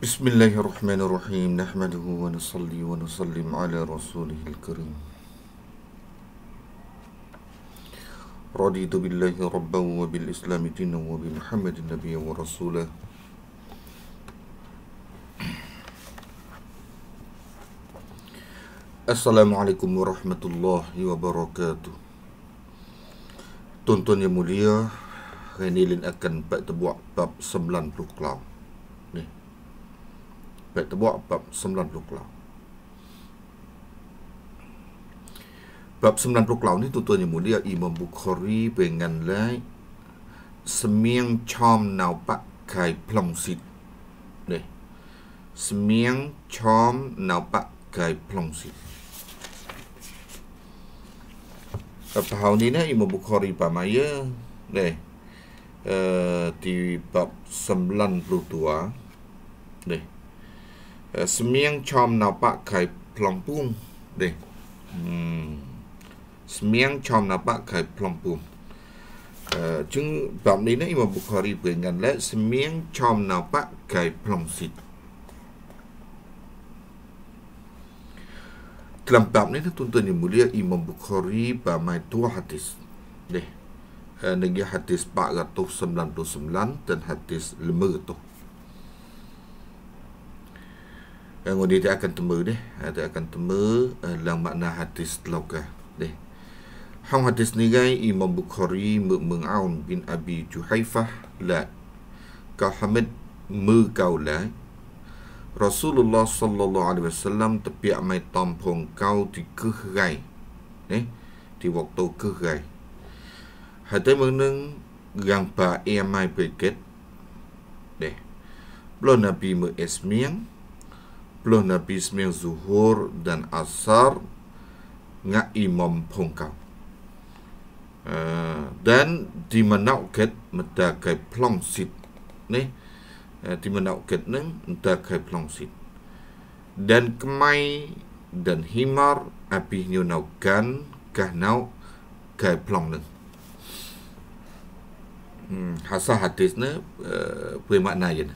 بسم الله الرحمن الرحيم نحمده ونصلي ونسلم على رسوله الكريم رضيت بالله ربا وبالإسلام دينا وبمحمد النبي ورسوله السلام عليكم ورحمة الله وبركاته Tuan-tuan yang mulia, hari ini akan buat bab 90 kelam. เป็ดตะบะแบบสำลันปลุกเหล่าแบบสำลันปลุกเหล่านี่ตัวตัวอย่างมูเดียอิมบุคอรีเป็นงันเลยสมียงชอมนาวปะไข่พลองสิทธ์เลยสมียงชอมนาวปะไข่พลองสิทธ์แบบเฮานี้นะอิมบุคอรีปะมาเยอะเนี่ยที่แบบสำลันปลุกตัวเนี่ยស្មៀងឆំណបខៃប្លង់ពួងនេះស្មៀងឆំណបខៃប្លង់ពួងអឺជាងបំនេះនេះមកបុខារីព្រេងកាន់ឡេស្មៀងឆំណបខៃប្លង់ស៊ីក្លាំបំនេះទុនទុនមូលីអ៊ីម៉ាមបុខារីបាម៉ៃតូហាឌីសនេះនឹងយហាឌីសបាក់កតុស99 dan hadis lemah tuh Kemudian dia akan temu deh. Ha, dia akan temu eh, dalam makna hadis loka deh. Hong hadis ni gay Imam Bukhari mengaun bin Abi Juhaifah la. Kau Hamid mengau la. Rasulullah sallallahu alaihi wasallam tepi amai tampung kau di kehgai. Eh, di waktu kehgai. Hadis mengenang yang ba'i amai begit. Deh. Belum Nabi mengesmiang. Peluh Nabi Semeng Zuhur dan Asar Nga Imam Pongkang uh, eh, Dan di mana uket Medagai Plongsit Nih eh, uh, Di mana uket ni Medagai Plongsit Dan Kemai Dan Himar Api Nyunau Gan Gah Nau Gai Plong ni Hmm, hasa hadis ni uh, Puih makna je ni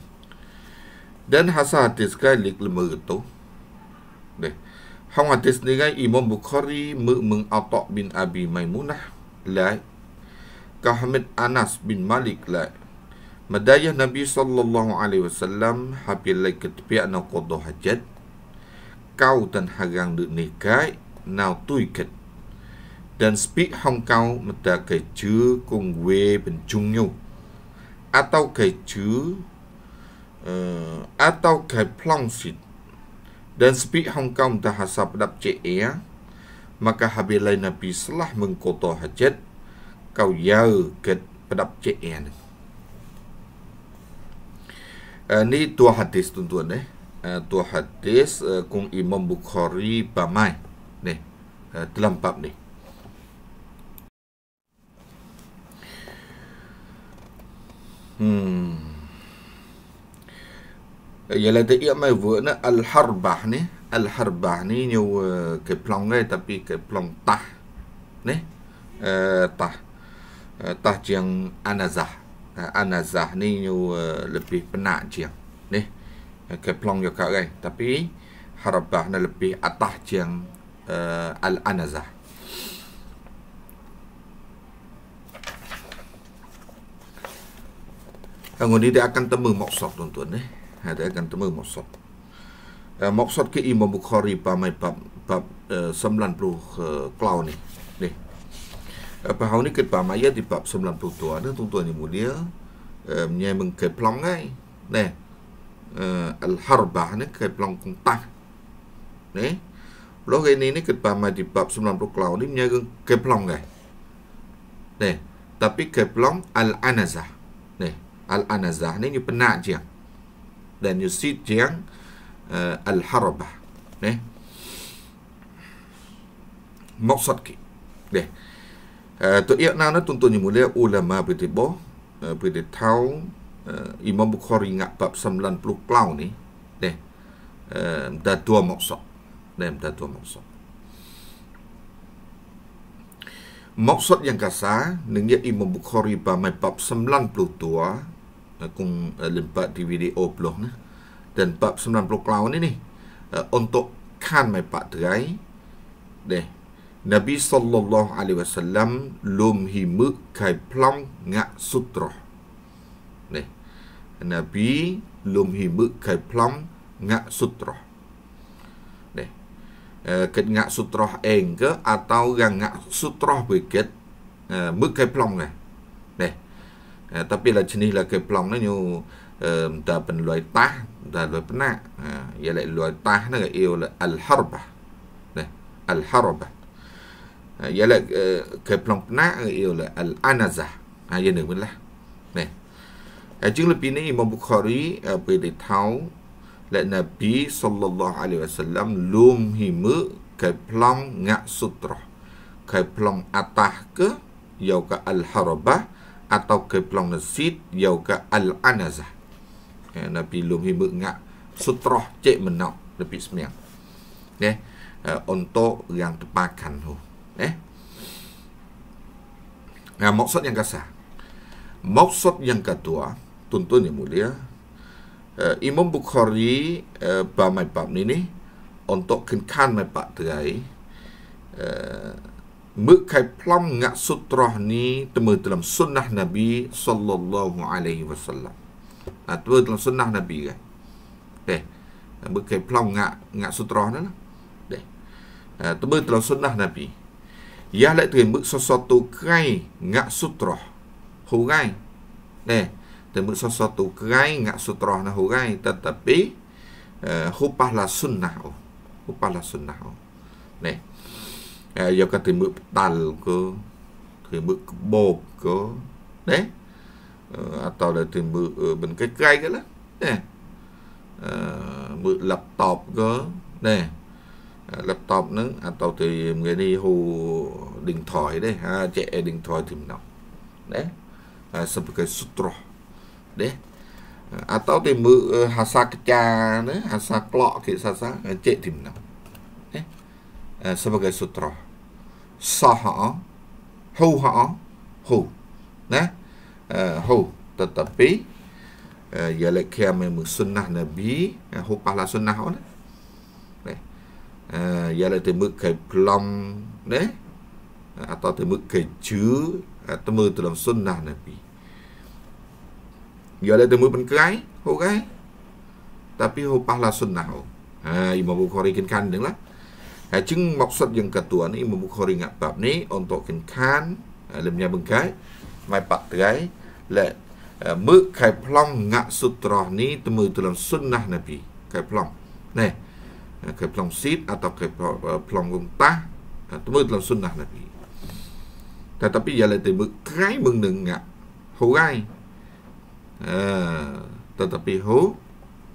dan hasa hadis kai lik lema gitu ne hang hadis ni kai imam bukhari me meng atok bin abi maimunah lai kahmid anas bin malik lai Madayah Nabi sallallahu alaihi wasallam habil lai ketepi anak qodoh hajat kau dan harang de nikai nau tuiket dan speak hong kau mada kai chu kung we bencung atau kai uh, atau kai plong sit dan speak Hong Kong dah hasap dap ce ah, maka habis lain nabi selah mengkoto hajat kau ya ke pedap ce ni. Uh, ni dua hadis tuan-tuan eh. Dua uh, hadis uh, kong Imam Bukhari Bamai ni. dalam uh, bab ni. Hmm ialah eh, dia ia mai vu na al harbah ni al harbah ni ni uh, ke plong ni eh, tapi ke plong tah ni eh tah eh, tah yang anazah anazah ni ni uh, lebih penat je ni ke plong yo kak kan tapi harba ni lebih atah yang al anazah Kamu ni dia akan temu maksud tuan-tuan eh ada akan temu maksud. Eh, maksud ke Imam Bukhari pamai bab bab uh, 90 uh, ni. Ni. Eh, apa ni kita pamai ya di bab puluh 92 ada tuan-tuan eh, ni mulia menyai um, mengkai plong ngai. Ni. Uh, Al-Harbah ni kai plong kuntah. Ni. Lo ke ni ni ke pamai di bab puluh klau ni menyai kai plong ngai. Ni. Tapi kai plong Al-Anazah. Ni. Al-Anazah ni ni penat je dan Yazid yang uh, Al-Harabah. Eh? Maksud ke? Eh? Uh, ia ya, nak tuntunnya mula ulama berdiri bawah, uh, berdiri uh, Imam Bukhari ngak bab 90 klau ni. Eh? Uh, dah dua maksud. Eh? Dah dua maksud. Maksud yang kasar, dengan ya, Imam Bukhari bab sembilan puluh 92, kung uh, eh, lempat DVD oblong ni dan bab 90 kelawan ni ni eh, untuk kan mai pak terai deh Nabi sallallahu alaihi wasallam lum himu kai plong ngak sutra deh Nabi lum himu kai plong ngak sutra deh eh, ket ngak sutra eng ke atau yang ngak sutra beket uh, mukai plong ke deh Eh, tapi lah jenis lah ke plong ni um, dah pen luai tah dah luai penak uh, eh, ya lek luai tah nak iu le lah al harba nah al harba uh, ya lek uh, ke plong penak iu lah al anaza uh, ya ah, ni pun lah nah uh, jeng lebih ni imam bukhari uh, beri tahu le lah nabi sallallahu alaihi wasallam lum himu ke plong ngak sutra ke plong atah ke yau ke al harbah atau ke pelong nasid yau ke al anazah ya, nabi lum himbe ngak sutroh cek menok lebih semiang ya eh, untuk yang terpakan tu ya Nah, maksud yang kasa. Maksud yang kedua, tuntun yang mulia, uh, Imam Bukhari uh, bab mai bab ni ni untuk kenkan mai bab terai uh, មើលខៃ plong ងាក់សុត្រោះនេះទៅមើលត្រឹមសុណះណាប៊ី sallallahu alaihi wasallam អាទើបត្រឹមសុណះណាប៊ីគេពេលមើលខៃ plong ងាក់ងាក់សុត្រោះនោះណាទេទៅមើលត្រឹមសុណះណាប៊ីយ៉ាលើទៅមើលសសតូក្រៃងាក់សុត្រោះហូកៃទេទៅមើលសសតូក្រៃងាក់សុត្រោះណាហូកៃតតពីហូប៉ះឡាសុណះអូហូប៉ះឡាសុណះអូណេយកកទីមើផ្ដាល់ក៏គេមើកបោកក៏ណែអត់តដល់ទីមើមិនគេក្រៃក៏ណាណែអឺមើ laptop ក៏ណែ laptop ហ្នឹងអត់តទៅងាយនេះហូឌីងថយទេហាចេះឌីងថយទីម្ដងណែសិបកេសុត្រោះណែអត់តទៅមើហាសាកចាណាហាសាក្លោកគេសាសាចេះទីម្ដងណែសិបកេសុត្រោះ saha hu ha hu nah eh uh, hu tetapi eh uh, ialah kia memang sunnah nabi eh, hu pahala sunnah on eh eh ialah temu ke plom nah eh, atau temu ke ju eh, temu dalam sunnah nabi ialah temu pen kai hu kai tapi hu pahala sunnah oh. Ha, Imam Bukhari kan kandeng lah. Hacing maksud yang ketua ni membuka ringat bab ni untuk kenkan lemnya bengkai mai pak terai le mơ khai plong ngak sutra ni temu dalam sunnah nabi khai plong ni khai plong sit atau khai plong guntah temu dalam sunnah nabi tetapi ialah temu kai mendengar hurai tetapi hu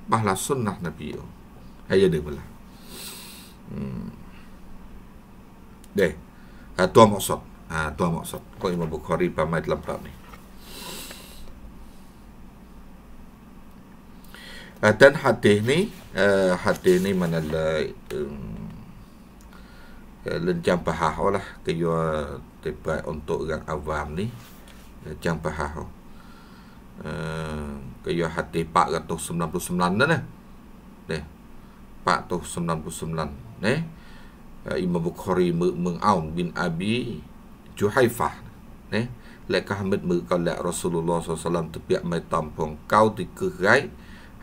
bahlah sunnah nabi Ayah dia belah. Hmm. Deh. Uh, tuan Maksud. Ha, uh, Maksud. Kau Imam Bukhari pamai dalam bab ni. Ah, dan hadis ni, uh, hadis ni mana um, lah, um, uh, lencang bahawa lah. Kayu tebat untuk orang awam ni, lencang bahawa. Uh, kayu hadis 499 dah, Deh. 499. Deh. Eh, imam Bukhari Meng'aun bin Abi Juhaifah eh? Lekah hamid mengekau lek Rasulullah SAW Tepiak mai tampung kau tiga gai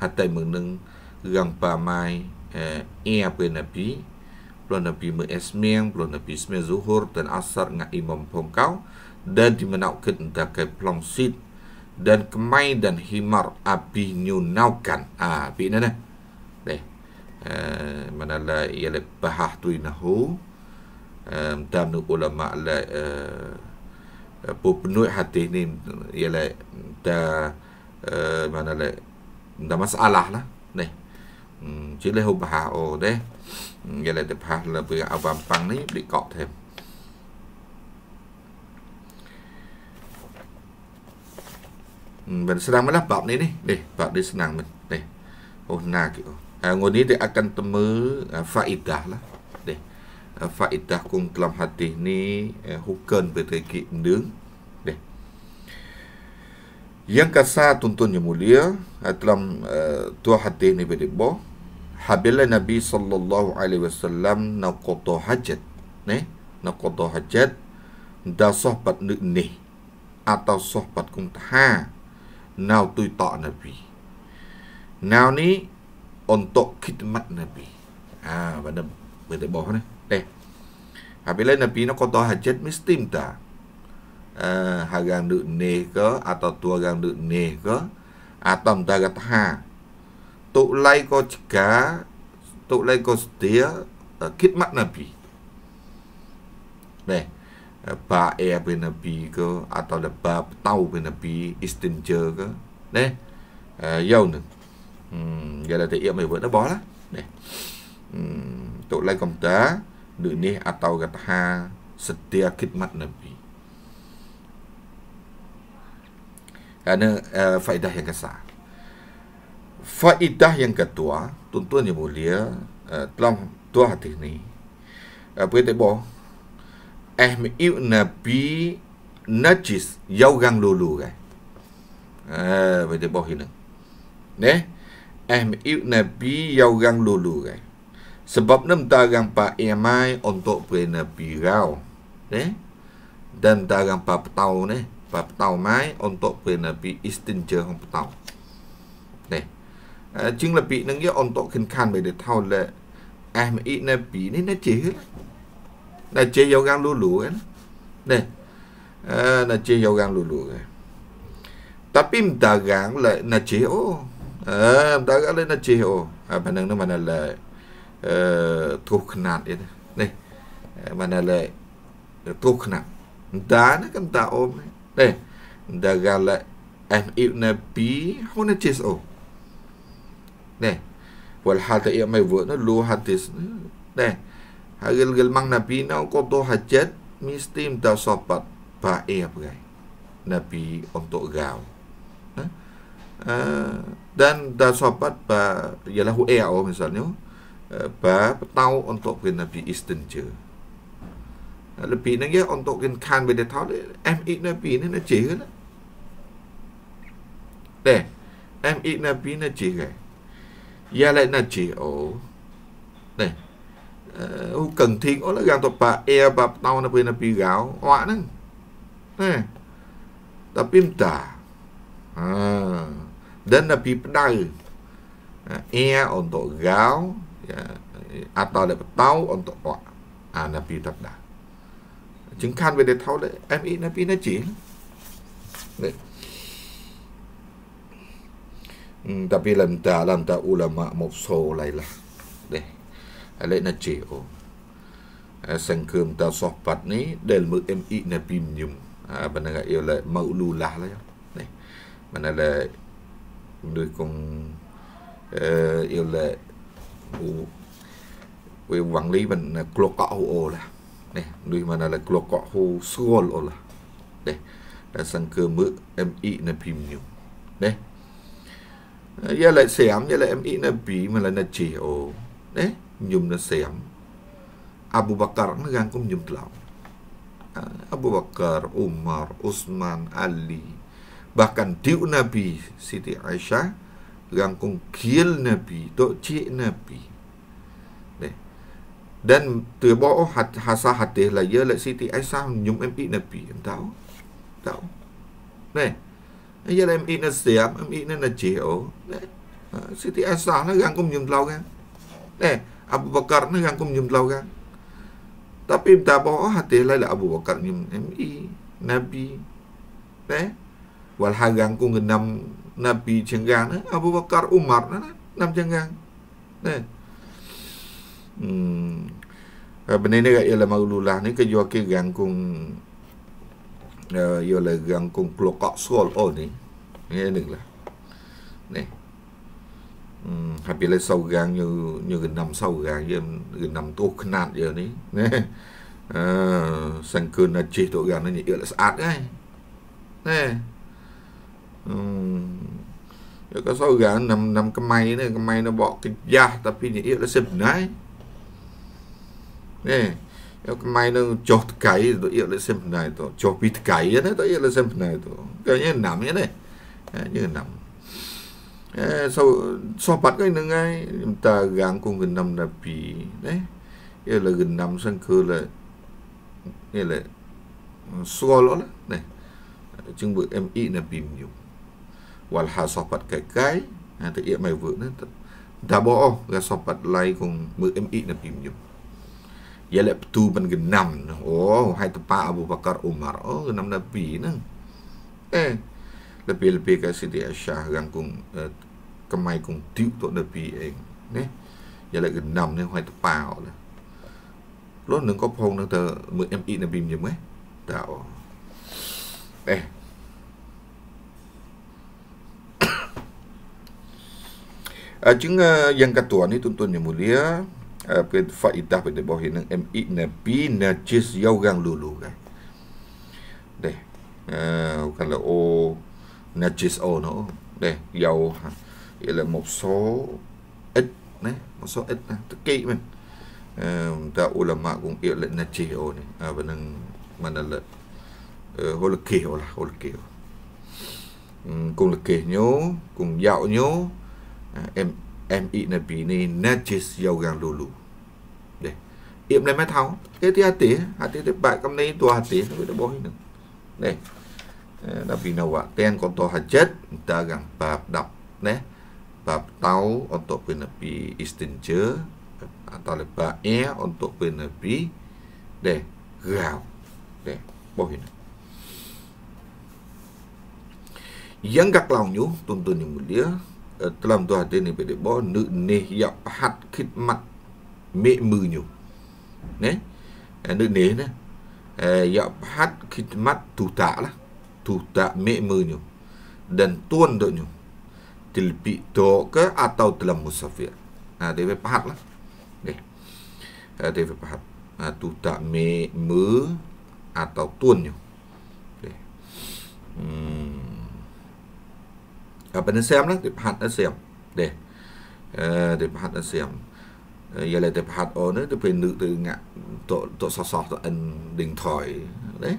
Hatai meneng Rang pamai Ia eh, eh pun Nabi Pulau Nabi Meesmiang Pulau Nabi Ismail Zuhur Dan Asar dengan Imam kau. Dan dimenaukan Dakai Plong Sid Dan kemai dan himar Abi nyunaukan Ah, Abi ini Eh, manala ialah bahah tu inahu um, eh, dan ulama la uh, eh, penuh hati ni ialah ta manala da masalah lah ni hmm cile hu bahah o de ialah de bahah la bi awam pang ni di kok thêm Hmm, benar senang malah bab ni ni. Ni, bab ni senang ni. Oh, nak. Oh. Angun ah, ni dia akan temu uh, faedah lah. Deh. Uh, faedah kun dalam hadis ni uh, hukum betegi ndung. Deh. Yang kasa tuntun yang mulia dalam uh, tuah hadis ni bagi bo habila nabi sallallahu alaihi wasallam naqata hajat. Neh, naqata hajat da sahabat ni ni atau sahabat kun ta. Nau tu tak nabi. Nau ni untuk khidmat Nabi. Ha, benda, benda bawah ni. Eh. Apabila Nabi nak kotor hajat, mesti minta. Uh, harang duk ni ke, atau tua orang duk ni ke, atau minta kata ha. Tuk lai kau jika, tuk lai kau setia, uh, khidmat Nabi. Eh. Ha, Baik eh, apa Nabi ke, atau lebab tau apa Nabi, istinja ke. Eh. Uh, yau ni. Ừ, giờ là thể yếm ở vợ nó bỏ đó nè ừ, tụi lấy ni à tàu ha sệt tia kít mắt nè eh, faidah yang kesa faidah yang kedua tuntun yang mulia uh, telah tua hati ni uh, boleh tebo eh mewu nabi najis yau gang lulu kan eh uh, boleh tebo hilang Nih, Ahmad Nabi yang orang lulu kan. Sebab ni minta orang Pak untuk beri Nabi Rau. Eh? Dan minta orang Petau ni. Eh? Pak Petau Mai untuk beri Nabi Istinja orang Petau. Eh? eh Jeng lebih kan ni dia untuk kenkan beri tahu le Ahmad Nabi ni nak jih ke? Nak jih yang lulu kan? Eh? eh nak jih yang orang lulu kan? Tapi minta orang nak jih oh. Ah, dah kalau nak cih oh, apa ah, nang mana le? Eh, tuh kenat itu, nih eh, mana le? Tuh kenat, dah nak kenta om, nih dah kalau em eh, ibu nabi, aku nak cih oh, nih wal hati ibu mai buat nih lu hadis nih, hari gel mang nabi nak kau hajat mesti minta sopat baik apa gay, kan? nabi untuk gaul. Eh, dan dah sobat ba ialah Hu eo misalnya uh, ba tahu untuk ke nabi eastern je eh, lebih nang ya untuk kan kan be tahu le m e nabi ni na je lah deh m e nabi na je ke ya le na je o oh. deh uh, u kan thing o oh la gan to ba e ba tahu nabi nabi gao wa nang deh tapi mta ha dan lebih pedal ha, air untuk gal ya, atau ada petau untuk wak ha, Nabi tak dah jengkan pada tahu le eh, MA Nabi Najib le hmm, tapi lam ta lam ta ulama mufso lailah le ale Najib o oh. eh, kem ta sohbat ni del mu MA Nabi nyum ha, benar ke ialah maululah lah ya. Mana lah lui cùng uh, ờ, yêu lệ vì quản lý mình là cua cọ hồ ô là này lui mà là cua cọ hồ xua lộ là đây là sang cơ mỡ em y là phim nhiều đây giờ lại xém giờ lại em y là bị mà là là chỉ ô đấy nhum là xém Abu Bakar nó gan cũng nhum tlau à, Abu Bakar Umar Usman Ali bahkan diu Nabi Siti Aisyah langkung kil Nabi tok cik Nabi ne dan tu bo oh, hat hasa hati la ye ya, le Siti Aisyah nyum MP Nabi entau tau ne ye ya le MP na siam MP na na oh. ne ha, Siti Aisyah na lah langkung nyum lau kan ne Abu Bakar na langkung nyum lau kan tapi entau bo oh, hati la Abu Bakar nyum MP Nabi ne wal hagang ko nga nam nabi cenggang eh, Abu Bakar Umar na nam cenggang na hmm eh, benda ni ia lah maglulah ni kejua ke gang kung uh, eh, ia lah gang kung kelokak sol oh ni ni ni lah ni Hmm, habis lấy sau gang như như gần năm sâu gang như gần năm tô khnat giờ ni nè à, sang cơn là chỉ tổ gang nó như là sát ấy nè có số gà nằm nằm cái mây này cái mây nó bỏ cái da tapi ni nó xem này nè cái mây nó chọt cái tôi yêu nó xem này tôi chọt bít cái đó tôi yêu nó xem này tôi cái như nằm như này như nằm sau sau bắt cái nữa ngay chúng ta gạn cùng gần năm là bị đấy yêu là gần năm sang cơ là như là xua lỗ này chừng bữa em ít là bìm nhiều wal ha sopat cái cái thì ta ia mai nữa đã bỏ ra ga sopat lai kong mu em i na pim jum ya le tu ban ge nam oh hai ta pa Abu Bakar Umar oh ge nam na pi na eh lebih-lebih ke Siti Shah gang cùng, cái e, mai cùng tu na pi eng ne ya le ge năm ne hai ta pa oh lốt nâng có phong nâng tờ mượn em ít là bìm gì mấy đạo eh Uh, cuma yang ketua ni tuntun yang mulia uh, faedah pada bawah ini MI Nabi Najis Ya orang lulu kan Deh uh, Kalau oh Najis oh no Deh yau, orang ha. Ialah mokso Et ne? Mokso et ne? Ha. Tekik men um, Tak ulama kong Ialah Najis oh ni Apa neng Mana le uh, Hulkeh oh lah Hulkeh oh. Hmm, kung Kung lekehnya Kung yau yaknya em ah, em ik nabi ni najis ya orang dulu deh ik mele mai tau ke ti hati hati de bak kam nei tua hati tapi de boh ni deh eh, nabi nawa ten kota hajat dagang bab dap neh bab tau untuk pe nabi istinja atau lebak air e untuk pe nabi deh gau deh boh ni yang gak lawan tuntun yang mulia Ờ, tòa tên này phải để bỏ nề telam tu hati ni pede bo nu ne ya hat khidmat me mu nyu ne nu tạ ne ya hat khidmat tu ta lah tu ta me mu nyu dan tuan do nyu tilpi to ke atau telam musafir ha dia pahat lah ni dia pahat ha, tạ tak me mu tàu tuôn nyu ni hmm Peninsiamlah dipahat siam deh dipahat siam giờ lại tập hạt ổn từ phải nữ từ ngạ tổ tổ sọ sọ tổ ẩn đình thỏi đấy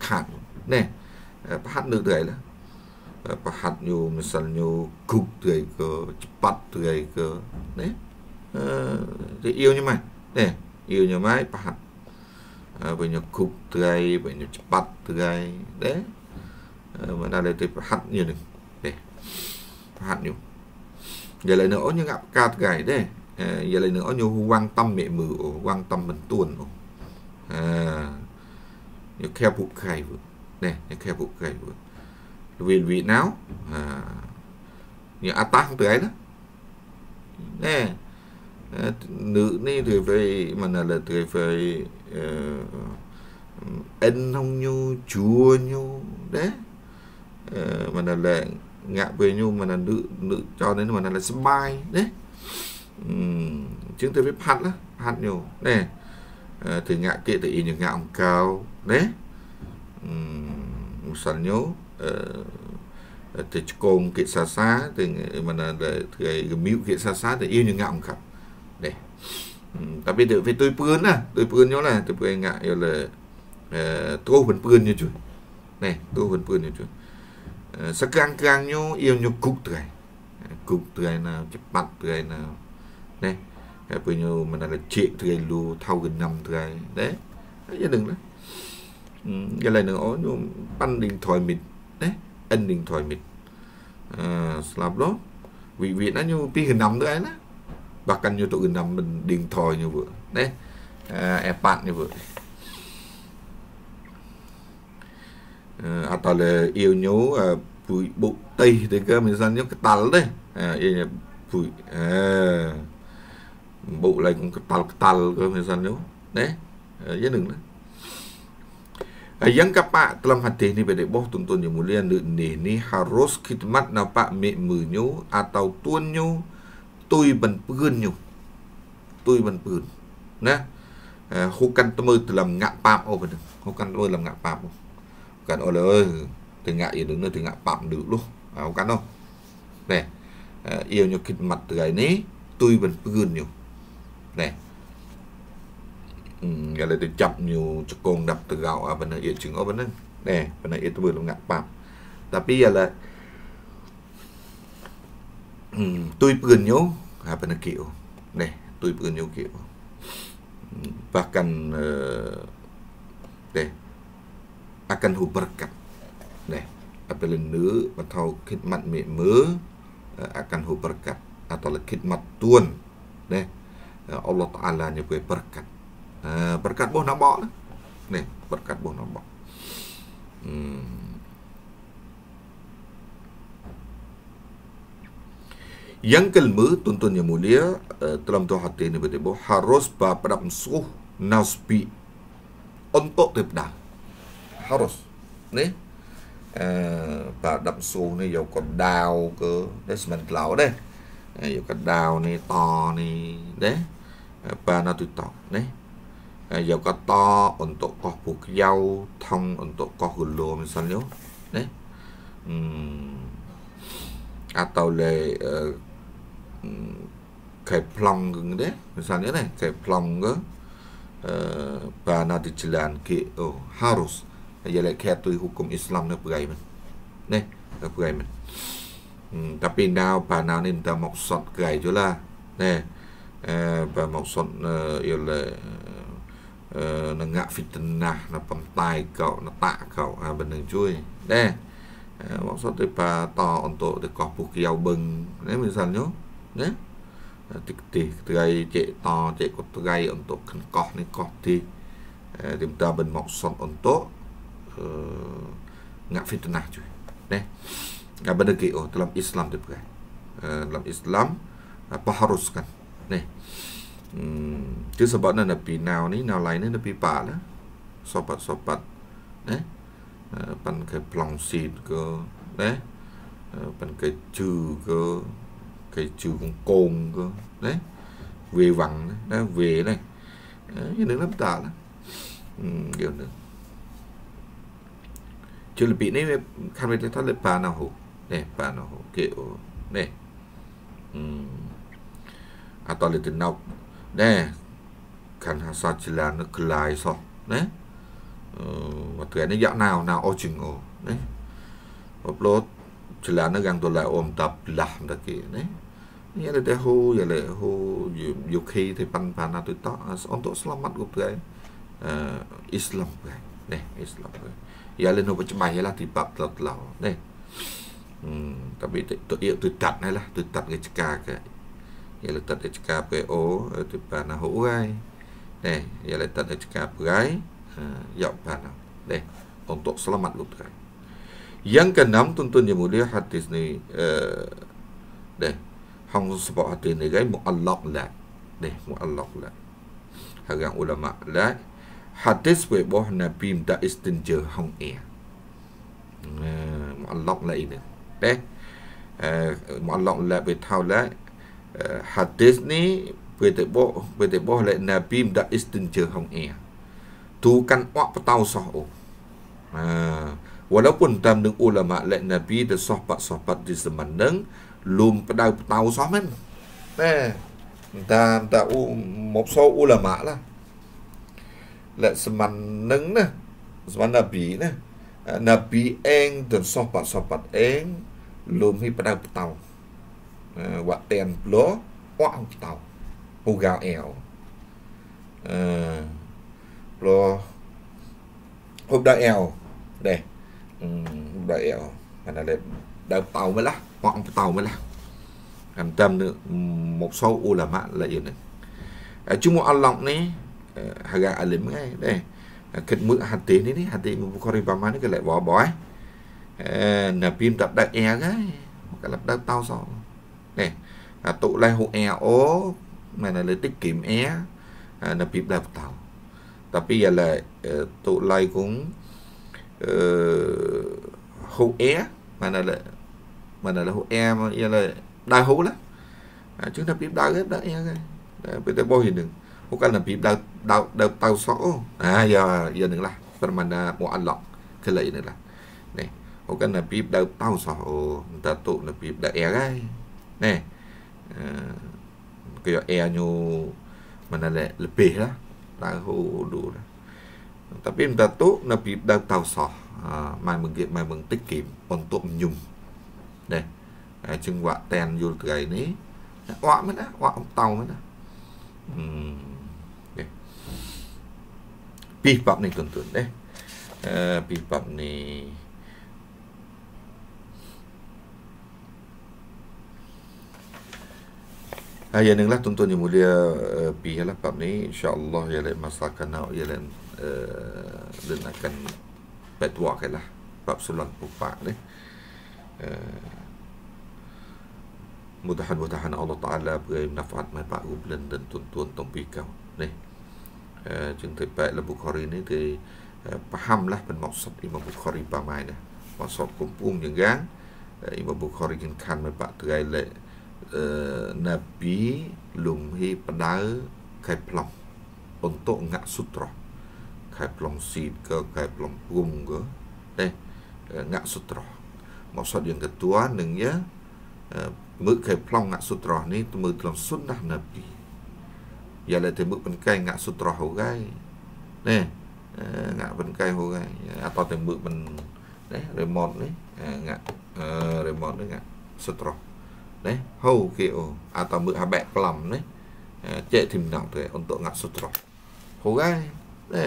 khát nè hạt nữ từ ấy là hạt nhiều misal nhiều cục từ ấy cơ bắt từ ấy cơ đấy thì yêu như mày nè yêu như mày hạt bởi nhiều cục từ ấy bởi nhiều bắt từ ấy đấy mà đã lại tập hạt nhiều này deh giờ jalaina nữa như gặp cát deh jalaina à, giờ nyu nữa như quan tâm mẹ mử quan tâm mình o à như khe bu khai vu deh như khe bu khai vu vì vì nào à nyu ata không tới đó nè à, nữ này thì về mà là là thì về anh à, không nhu chúa nhu đấy mà là ngạ về nhu mà là nữ nữ cho đến mà là là spy đấy chứng chúng tôi biết phát á phát nhiều này à, từ ngạ kia thì những ngạ ông cao đấy ừ, sản nhớ từ cồn kia xa xa từ mà là từ miu kia xa xa thì yêu những ngạ ông cao đấy ta biết được về tôi bươn à tôi bươn nhớ là tôi bươn ngạ là ờ, tôi vẫn bươn như chuyện này tôi vẫn bươn như chuyện sekarang-karangnya ia nyukuk terai kuk terai na cepat terai na nè cái bây giờ mình là chị terai lu thâu gần năm terai đấy gia đình đó cái này nữa ôi bắn điện thoại mình đấy ăn điện thoại mình slap đó vì vì nó như pi gần năm nữa đó bạc cần như tụi gần năm mình điện thoại như vừa đấy à, e bạn như vừa Ờ, à, atale à, yêu nhú bụi bộ tây thì cơ mình dân nhớ cái tal đấy à bụi à bộ lại cũng cái tal cái tal cơ mình dân nhớ đấy dân đừng đấy yang kapak dalam hadis ni pada boh tuntun yang mulia ni ni harus khidmat napa mek menyu atau tunyu tui ban peun nyu tui ban peun nah hukan temu dalam ngak pap oh benar hukan temu dalam ngak pap oh từ kan oleh tengah ia dengna tengah pam dulu ha kan đâu, nè à, yêu nhau mặt từ ngày ni tôi vẫn pegun nhiều, nè gọi ừ, là tôi chậm nhiều cho con đập từ gạo à vẫn là ít chứng ở bên này nè là này tôi vừa làm ngạc bạc bây giờ là ừ, tôi bươn nhau à vẫn là kiểu nè tôi bươn nhau kiểu ừ, và cần để ờ, akan huberkat. Nah, apabila nu atau khidmat memu eh, akan huberkat atau khidmat tuan. Nah, eh, Allah Ta'ala ni boleh berkat. Eh, berkat boh nampak lah. berkat boh nampak. Hmm. Yang kelima, tuntun yang mulia, dalam tu hati ini betul-betul, harus berpada suh nasbi untuk tepnah. harus នេះអឺប្រដាប់ស៊ូនេះយកកដាវគឺដែរស្មិនក្លោដែរយកកដាវនេះតនេះដែរប៉ាណាទុតនេះយកកតអន្តកោះពូខ្យៅថងអន្តកោះគលោមិនសិនយោណាអឺអាតោលេអឺខេប្លង់គឹងដែរមិនសិនទេខេប្លង់គឺអឺប៉ាណាទីចលានគេអូហារុស yelekatui hukum Islam napagaiman neh napagaiman hmm, tapi now panau ni minta maksud gerai je lah neh eh, maksud uh, ialah uh, nengak fitnah nak pentai kau nak tak kau ha, benda cuy neh eh, maksud tu pa ta untuk dekat pukiau beng neh misalnya neh តិចតិចត្រៃចេតតចេកត្រៃអន្តកកោះនេះកោះទីទីតាមមិនមកសុនអន្តក ngak fitnah cuy deh nggak benda ke oh dalam Islam dia pakai uh, dalam Islam à, apa haruskan deh hmm, chứ sebabnya nabi nào ni nào lain ni nabi pa lah sobat-sobat deh uh, pan ke plongsit ke deh uh, pan ke trừ ke cái trừ con cồn cơ đấy về vặn đấy về này đấy, như nước lắm tả đó ừ, điều nữa Julepi ini kan kita tahu panahu, nih panahu, keo, nih, hmm. atau lihat nak, nih, kan hasa jalan kelai so, nih, waktu ini jak nào nào o chừng o, nih, upload jalan gang tu lai om tap lah mendaki, nih, ni ada dah hu, ya le hu, yuki thì pan pan atau tak, untuk selamat gupai, Islam gupai, nih Islam gupai. giờ lên nó bị chảy là thì bập lọt lọt đấy đặc biệt tôi yêu tôi tật này là tôi tật cái chả cái giờ là tật cái chả cái ô tôi bàn là hũ gai này giờ là tật cái chả gái dọc bàn nào đây untuk selamat lutkan yang keenam tuntun yang mulia hadis ni uh, deh hang sebab hadis ni gai muallaq la deh muallaq la hagang ulama la hadis របស់ Nabi Mta Istinger Hong Air មកឡុកឡៃនេះទេមកឡុកឡាបេថោឡា hadis នេះពេលទៅបោះពេលទៅបោះលេ Nabi Mta Istinger Hong Air ទូកាន់អក់បតោសោះអូអឺ walaupun តាមនឹងឧលមាលេ Nabi ទៅសោះបាក់សោះបាត់ទីសម័ននឹងលុំផ្ដៅបតោសោះមែនតែតាមតាអ៊ូមកសោឧលមាឡា là seman neng na seman nabi na à, nabi eng dan sopat sopat eng lum hi pada petau wa ten plo wa tàu, petau puga eo plo hub da eo đây hub da eo là đây đầu tàu mới lá hoặc tàu mới lá làm tâm nữa một số ulama là yên đấy à, chúng mua ăn lọc này haga alim ngai deh ket mu hati ni ni hati mu bukhari paman ni kelak bawa boy na pim tap dak e gai kalap dak tau so deh tụ lai hu e o mà là tiết kiệm e na pim dak tau tapi ialah tụ lai cũng hu e mana là mana là hu e mà ialah dak hu lah chúng ta pim dak đã nghe gai bây giờ à, e bỏ hình được bukan Habib dah dah dah tahu sok oh. Ha ya ya ni lah permana muallaq kelak ni lah. Ni. Bukan Habib dah tahu sok oh. Minta tu Habib dah air ai. Ni. Uh, kaya air nyu mana le, lebih lah. Tahu dulu lah. Tapi minta tu Habib dah tahu sok. Uh, mai menggit mai mengtikim untuk menyum. Ni. Uh, chứng quả tèn vô cái này. Oạ mới đó, oạ ông tàu mới đó. Hmm. Pih bab ni tuan-tuan eh. Uh, pih bab ni. Ha, yang ni lah tuan-tuan yang mulia pih lah bab ni. InsyaAllah yang lain masa akan nak yang lain dan akan petua ke lah. Bab sulan pupak ni. Uh, mudah-mudahan Allah Ta'ala beri manfaat mai pak ublen dan tuan-tuan tompi kau. Ni. chúng ta le Bukhari ni thì fahamlah bermaksud Imam Bukhari pamai dah maksud kumpung jenggang Imam Bukhari jengkan mepak terai le Nabi lumhi pedau kai plong untuk ngak sutra kai plong sip ke kai plong pung ke eh ngak sutra maksud yang kedua nengnya មើលខែប្លង់អសុត្រោះនេះមើលត្រង់សុនណាស់ណាប៊ី Ialah tembok bengkai ngak sutra horai. Ni. Ngak bengkai horai atau tembok ben ni remote ni ngak uh, remote ni ngak sutra. Ni hou ke o atau mực habek pelam ni. Cek timnak tu untuk ngak sutra. Horai. Ni.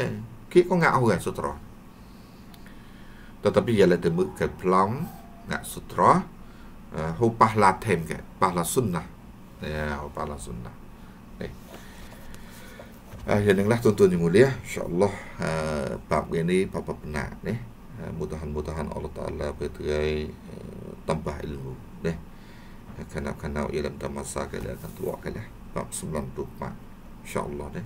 Ki ko ngak horai sutra. Tetapi ialah tembok ke pelam ngak sutra. Uh, hou pahla tem ke pahla sunnah. Ya, hou pahla sunnah. Ah, yang inilah tuan-tuan yang mulia InsyaAllah uh, Bab ini Bapak penat ni. Eh? Uh, Mudah-mudahan Allah Ta'ala Berterai eh, Tambah ilmu eh? Uh, Kanak-kanak ilmu dan masa Kali akan keluar kali eh? Bab 94 InsyaAllah ni. Eh?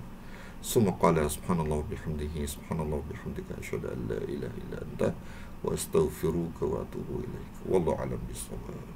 Suma qala subhanallah bihamdihi Subhanallah bihamdika Asyadu an la ilaha illa anta Wa astaghfiruka wa atubu ilaika Wallahu alam bisawab